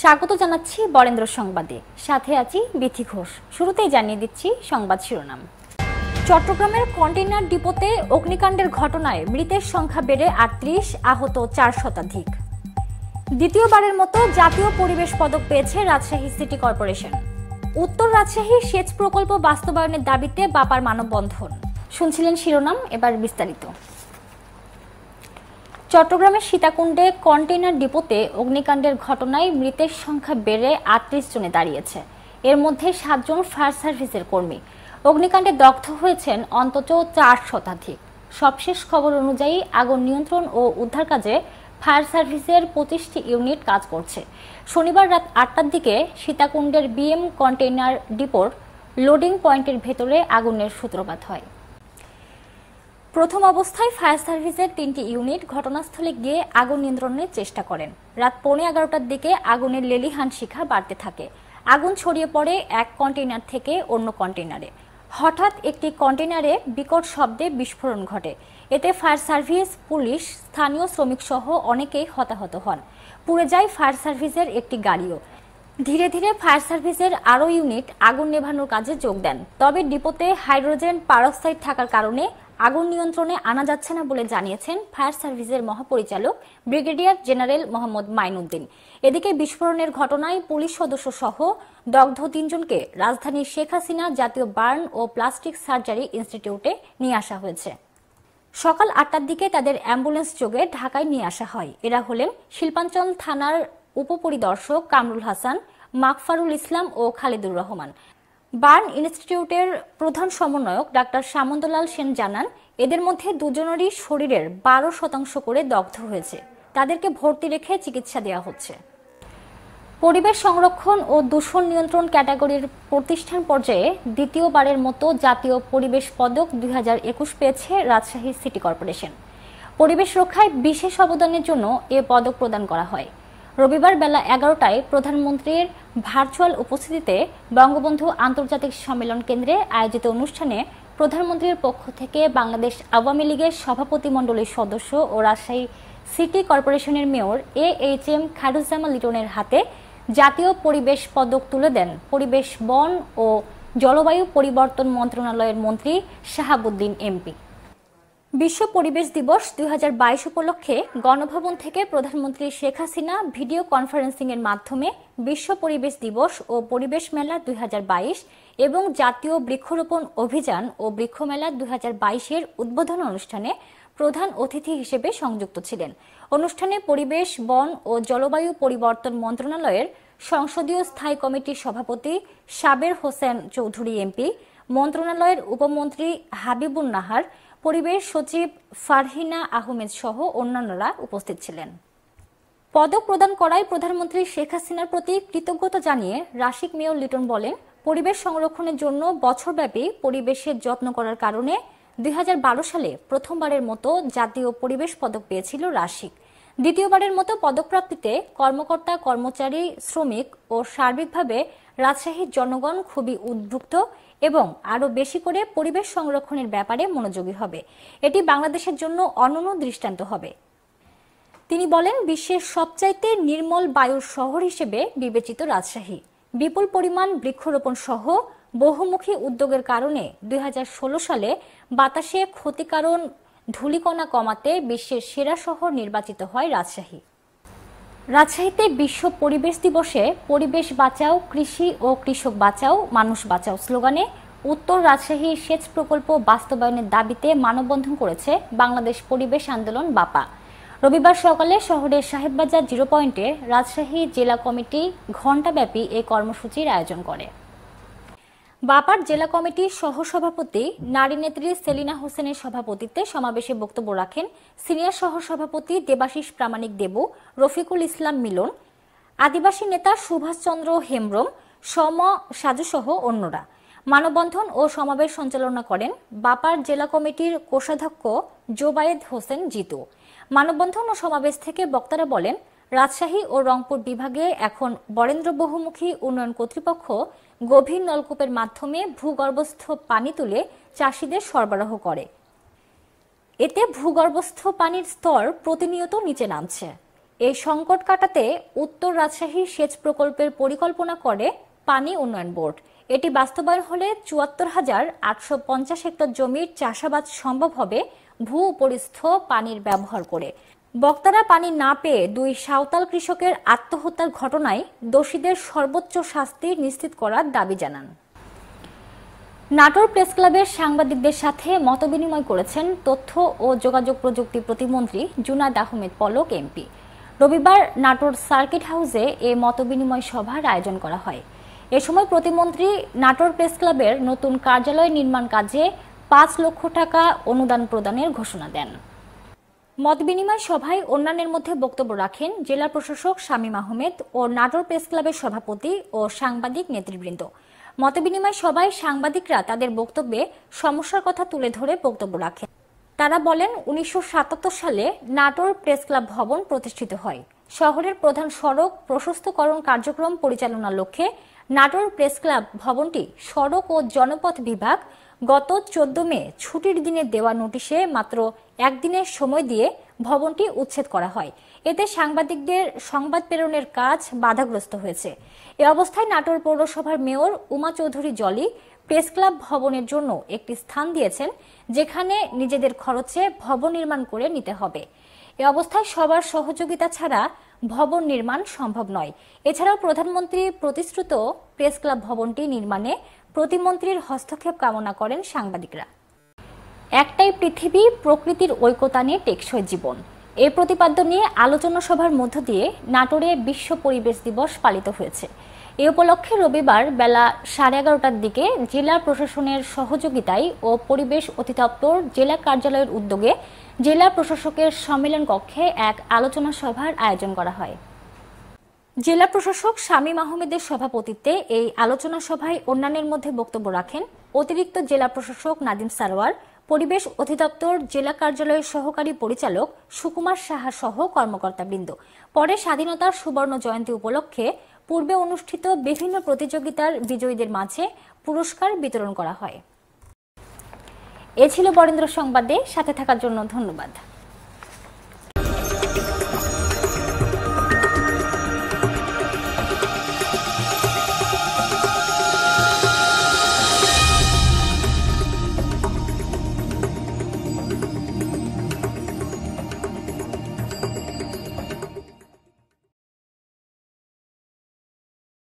স্বাগত জানাচ্ছি বরেন্দ্র সংবাদে সাথে আছি বিথি ঘোষ শুরুতেই জানিয়ে দিচ্ছি সংবাদ শিরোনাম চট্টগ্রামের কন্টেইনার ডিপোতে অগ্নিকাণ্ডের ঘটনায় মৃতের সংখ্যা বেড়ে আটত্রিশ আহত চার শতাধিক দ্বিতীয়বারের মতো জাতীয় পরিবেশ পদক পেয়েছে রাজশাহী সিটি কর্পোরেশন উত্তর রাজশাহী সেচ প্রকল্প বাস্তবায়নের দাবিতে বাপার মানববন্ধন শুনছিলেন শিরোনাম এবার বিস্তারিত চট্টগ্রামের সীতাকুণ্ডে কন্টেইনার ডিপোতে অগ্নিকাণ্ডের ঘটনায় মৃতের সংখ্যা বেড়ে আটত্রিশ জনে দাঁড়িয়েছে এর মধ্যে সাতজন ফায়ার সার্ভিসের কর্মী অগ্নিকাণ্ডে দগ্ধ হয়েছেন অন্তত চার শতাধিক সবশেষ খবর অনুযায়ী আগুন নিয়ন্ত্রণ ও উদ্ধার কাজে ফায়ার সার্ভিসের পঁচিশটি ইউনিট কাজ করছে শনিবার রাত আটটার দিকে সীতাকুণ্ডের বিএম কন্টেইনার ডিপোর লোডিং পয়েন্টের ভেতরে আগুনের সূত্রপাত হয় প্রথম অবস্থায় ফায়ার সার্ভিসের তিনটি ইউনিট ঘটনাস্থলে গিয়ে আগুন নিয়ন্ত্রণের চেষ্টা করেন রাত পৌনে এগারোটার দিকে আগুনের লেলিহান শিখা বাড়তে থাকে আগুন ছড়িয়ে পড়ে এক কন্টেইনার থেকে অন্য কন্টেনারে হঠাৎ একটি কন্টেনারে বিকট শব্দে বিস্ফোরণ ঘটে এতে ফায়ার সার্ভিস পুলিশ স্থানীয় শ্রমিক সহ অনেকেই হতাহত হন পুড়ে যায় ফায়ার সার্ভিসের একটি গাড়িও ধীরে ধীরে ফায়ার সার্ভিসের আরও ইউনিট আগুন নেভানোর কাজে যোগ দেন তবে ডিপোতে হাইড্রোজেন পারক্সাইড থাকার কারণে আগুন নিয়ন্ত্রণে আনা যাচ্ছে না বলে জানিয়েছেন ফায়ার সার্ভিসের মহাপরিচালক ব্রিগেডিয়ার জেনারেল মোহাম্মদ মাইনুদ্দিন এদিকে বিস্ফোরণের ঘটনায় পুলিশ সদস্য সহ দগ্ধ তিনজনকে রাজধানীর শেখ হাসিনা জাতীয় বার্ন ও প্লাস্টিক সার্জারি ইনস্টিটিউটে নিয়ে আসা হয়েছে সকাল আটটার দিকে তাদের অ্যাম্বুলেন্স যোগে ঢাকায় নিয়ে আসা হয় এরা হলেন শিল্পাঞ্চল থানার উপপরিদর্শক কামরুল হাসান মাকফারুল ইসলাম ও খালিদুর রহমান বার্ন ইনস্টিটিউটের প্রধান সমন্বয়ক ডাক্তার সামন্তলাল সেন জানান এদের মধ্যে দুজনেরই শরীরের বারো শতাংশ করে দগ্ধ হয়েছে তাদেরকে ভর্তি রেখে চিকিৎসা দেওয়া হচ্ছে পরিবেশ সংরক্ষণ ও দূষণ নিয়ন্ত্রণ ক্যাটাগরির প্রতিষ্ঠান পর্যায়ে দ্বিতীয়বারের মতো জাতীয় পরিবেশ পদক দুই পেয়েছে রাজশাহী সিটি কর্পোরেশন পরিবেশ রক্ষায় বিশেষ অবদানের জন্য এ পদক প্রদান করা হয় রবিবার বেলা এগারোটায় প্রধানমন্ত্রীর ভার্চুয়াল উপস্থিতিতে বঙ্গবন্ধু আন্তর্জাতিক সম্মেলন কেন্দ্রে আয়োজিত অনুষ্ঠানে প্রধানমন্ত্রীর পক্ষ থেকে বাংলাদেশ আওয়ামী লীগের সভাপতিমণ্ডলীর সদস্য ও রাজশাহী সিটি কর্পোরেশনের mayor A H M Khairuzzaman লিটনের হাতে জাতীয় পরিবেশ পদক তুলে দেন পরিবেশ বন ও জলবায়ু পরিবর্তন মন্ত্রণালয়ের মন্ত্রী শাহাবুদ্দিন এমপি বিশ্ব পরিবেশ দিবস দুই উপলক্ষে গণভবন থেকে প্রধানমন্ত্রী শেখ হাসিনা ভিডিও কনফারেন্সিং এর মাধ্যমে বিশ্ব পরিবেশ দিবস ও পরিবেশ মেলা দুই এবং জাতীয় বৃক্ষরোপণ অভিযান ও বৃক্ষমেলা দুই এর উদ্বোধন অনুষ্ঠানে প্রধান অতিথি হিসেবে সংযুক্ত ছিলেন অনুষ্ঠানে পরিবেশ বন ও জলবায়ু পরিবর্তন মন্ত্রণালয়ের সংসদীয় স্থায়ী কমিটির সভাপতি সাবের হোসেন চৌধুরী এমপি মন্ত্রণালয়ের উপমন্ত্রী হাবিবুন নাহার পরিবেশ সচিব ফারহিনা আহমেদ সহ অন্যান্যরা উপস্থিত ছিলেন পদক প্রদান করায় প্রধানমন্ত্রী শেখ হাসিনার প্রতি কৃতজ্ঞতা জানিয়ে রাশিক মেয়র লিটন বলেন পরিবেশ সংরক্ষণের জন্য বছরব্যাপী পরিবেশের যত্ন করার কারণে দুই সালে প্রথমবারের মতো জাতীয় পরিবেশ পদক পেয়েছিল রাশিক দ্বিতীয়বারের মতো পদকপ্রাপ্তিতে কর্মকর্তা কর্মচারী শ্রমিক ও সার্বিকভাবে রাজশাহীর জনগণ খুবই উদ্বুদ্ধ এবং আরও বেশি করে পরিবেশ সংরক্ষণের ব্যাপারে মনোযোগী হবে এটি বাংলাদেশের জন্য অনন্য দৃষ্টান্ত হবে তিনি বলেন বিশ্বের সবচাইতে নির্মল বায়ুর শহর হিসেবে বিবেচিত রাজশাহী বিপুল পরিমাণ বৃক্ষরোপণ সহ বহুমুখী উদ্যোগের কারণে দুই সালে বাতাসে ক্ষতিকারণ ধুলিকণা কমাতে বিশ্বের সেরা শহর নির্বাচিত হয় রাজশাহী রাজশাহীতে বিশ্ব পরিবেশ দিবসে পরিবেশ বাঁচাও কৃষি ও কৃষক বাঁচাও মানুষ বাঁচাও স্লোগানে উত্তর রাজশাহী সেচ প্রকল্প বাস্তবায়নের দাবিতে মানববন্ধন করেছে বাংলাদেশ পরিবেশ আন্দোলন বাপা রবিবার সকালে শহরের সাহেববাজার জিরো পয়েন্টে রাজশাহী জেলা কমিটি ঘণ্টাব্যাপী এ কর্মসূচির আয়োজন করে বাপার জেলা কমিটির সহসভাপতি নারী নেত্রী সেলিনা হোসেনের সভাপতিত্বে সমাবেশে বক্তব্য রাখেন সিনিয়র সহসভাপতি দেবাশিস প্রামাণিক দেব রফিকুল ইসলাম মিলন আদিবাসী নেতা সুভাষচন্দ্র হেমব্রম সম সাজুসহ অন্যরা মানববন্ধন ও সমাবেশ সঞ্চালনা করেন বাপার জেলা কমিটির কোষাধ্যক্ষ জোবায়েদ হোসেন জিতু মানববন্ধন ও সমাবেশ থেকে বক্তারা বলেন রাজশাহী ও রংপুর বিভাগে এখন বরেন্দ্র বহুমুখী উন্নয়ন কর্তৃপক্ষ গভীর নলকূপের মাধ্যমে ভূগর্ভস্থ পানি তুলে চাষিদের সরবরাহ করে এতে ভূগর্ভস্থ পানির স্তর প্রতিনিয়ত নিচে নামছে এই সংকট কাটাতে উত্তর রাজশাহী সেচ প্রকল্পের পরিকল্পনা করে পানি উন্নয়ন বোর্ড এটি বাস্তবায়ন হলে চুয়াত্তর হাজার আটশো পঞ্চাশ হেক্টর জমির চাষাবাদ সম্ভব হবে ভূ উপরিস্থ পানির ব্যবহার করে বক্তারা পানি না পেয়ে দুই সাঁওতাল কৃষকের আত্মহত্যার ঘটনায় দোষীদের সর্বোচ্চ শাস্তি নিশ্চিত করার দাবি জানান নাটোর প্রেস ক্লাবের সাংবাদিকদের সাথে মতবিনিময় করেছেন তথ্য ও যোগাযোগ প্রযুক্তি প্রতিমন্ত্রী জুনাদ আহমেদ পলক এমপি রবিবার নাটোর সার্কিট হাউসে এ মতবিনিময় সভার আয়োজন করা হয় এ সময় প্রতিমন্ত্রী নাটোর প্রেস ক্লাবের নতুন কার্যালয় নির্মাণ কাজে পাঁচ লক্ষ টাকা অনুদান প্রদানের ঘোষণা দেন মতবিনিময় সভায় অন্যান্যের মধ্যে বক্তব্য রাখেন জেলা প্রশাসক শামীম আহমেদ ও নাটোর প্রেস ক্লাবের সভাপতি ও সাংবাদিক নেতৃবৃন্দ মতবিনিময় সভায় সাংবাদিকরা তাদের বক্তব্যে সমস্যার কথা তুলে ধরে বক্তব্য রাখেন তারা বলেন উনিশশো সালে নাটোর প্রেস ক্লাব ভবন প্রতিষ্ঠিত হয় শহরের প্রধান সড়ক প্রশস্তকরণ কার্যক্রম পরিচালনার লক্ষ্যে নাটোর প্রেস ক্লাব ভবনটি সড়ক ও জনপথ বিভাগ গত চোদ্দ মে ছুটির দিনে দেওয়া নোটিশে মাত্র একদিনের সময় দিয়ে ভবনটি উচ্ছেদ করা হয় এতে সাংবাদিকদের সংবাদ প্রেরণের কাজ বাধাগ্রস্ত হয়েছে এ অবস্থায় নাটোর পৌরসভার mayor Uma Chowdhury Jolly press club ভবনের জন্য একটি স্থান দিয়েছেন যেখানে নিজেদের খরচে ভবন নির্মাণ করে নিতে হবে এ অবস্থায় সবার সহযোগিতা ছাড়া ভবন নির্মাণ সম্ভব নয় এছাড়াও প্রধানমন্ত্রী প্রতিশ্রুত প্রেস ক্লাব ভবনটি নির্মাণে প্রতিমন্ত্রীর হস্তক্ষেপ কামনা করেন সাংবাদিকরা একটাই পৃথিবী প্রকৃতির ঐক্যতা নিয়ে টেকসই জীবন এ প্রতিপাদ্য নিয়ে আলোচনা সভার মধ্য দিয়ে নাটোরে বিশ্ব পরিবেশ দিবস পালিত হয়েছে এ উপলক্ষে রবিবার বেলা সাড়ে এগারোটার দিকে জেলা প্রশাসনের সহযোগিতায় ও পরিবেশ অধিদপ্তর জেলা কার্যালয়ের উদ্যোগে জেলা প্রশাসকের সম্মেলন কক্ষে এক আলোচনা সভার আয়োজন করা হয় জেলা প্রশাসক শামীম আহমেদের সভাপতিত্বে এই আলোচনা সভায় অন্যান্যের মধ্যে বক্তব্য রাখেন অতিরিক্ত জেলা প্রশাসক নাদিম সারোয়ার পরিবেশ অধিদপ্তর জেলা কার্যালয়ের সহকারী পরিচালক সুকুমার সাহা সহ কর্মকর্তাবৃন্দ পরে স্বাধীনতার সুবর্ণ জয়ন্তী উপলক্ষে পূর্বে অনুষ্ঠিত বিভিন্ন প্রতিযোগিতার বিজয়ীদের মাঝে পুরস্কার বিতরণ করা হয় এ ছিল বরেন্দ্র সংবাদে সাথে থাকার জন্য ধন্যবাদ